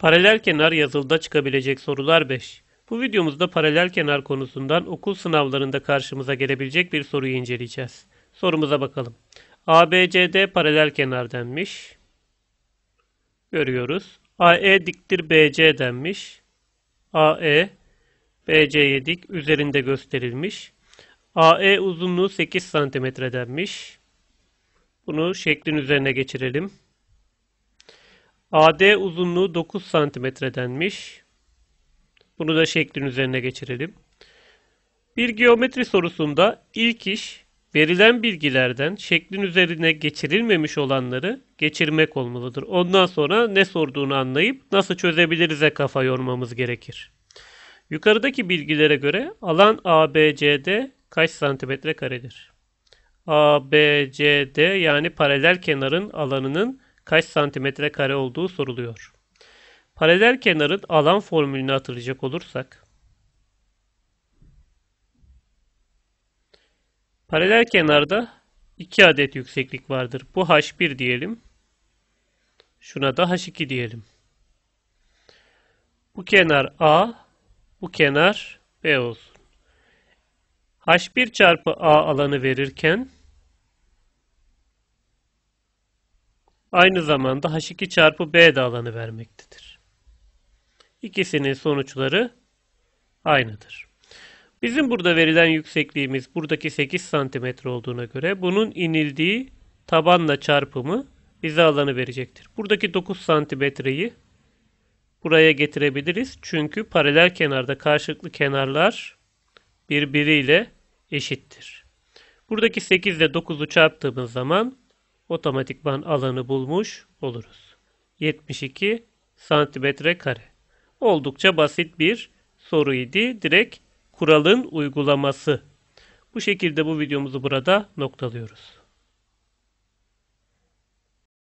Paralel kenar yazılıda çıkabilecek sorular 5. Bu videomuzda paralel kenar konusundan okul sınavlarında karşımıza gelebilecek bir soruyu inceleyeceğiz. Sorumuza bakalım. ABCD paralel kenar denmiş. Görüyoruz. AE diktir BC denmiş. AE BC'ye dik üzerinde gösterilmiş. AE uzunluğu 8 cm denmiş. Bunu şeklin üzerine geçirelim. AD uzunluğu 9 santimetredenmiş. Bunu da şeklin üzerine geçirelim. Bir geometri sorusunda ilk iş verilen bilgilerden şeklin üzerine geçirilmemiş olanları geçirmek olmalıdır. Ondan sonra ne sorduğunu anlayıp nasıl çözebilirize kafa yormamız gerekir. Yukarıdaki bilgilere göre alan ABCD kaç santimetre karedir? ABCD yani paralel kenarın alanının kaç santimetre kare olduğu soruluyor. Paralel kenarın alan formülünü hatırlayacak olursak paralel kenarda 2 adet yükseklik vardır. Bu h1 diyelim. Şuna da h2 diyelim. Bu kenar a, bu kenar b olsun. h1 çarpı a alanı verirken aynı zamanda H2 çarpı B de alanı vermektedir. İkisinin sonuçları aynıdır. Bizim burada verilen yüksekliğimiz buradaki 8 cm olduğuna göre bunun inildiği tabanla çarpımı bize alanı verecektir. Buradaki 9 cm'yi buraya getirebiliriz. Çünkü paralel kenarda karşılıklı kenarlar birbiriyle eşittir. Buradaki 8 ile 9'u çarptığımız zaman otomatikman alanı bulmuş oluruz. 72 santimetre kare. Oldukça basit bir soruydu. Direkt kuralın uygulaması. Bu şekilde bu videomuzu burada noktalıyoruz.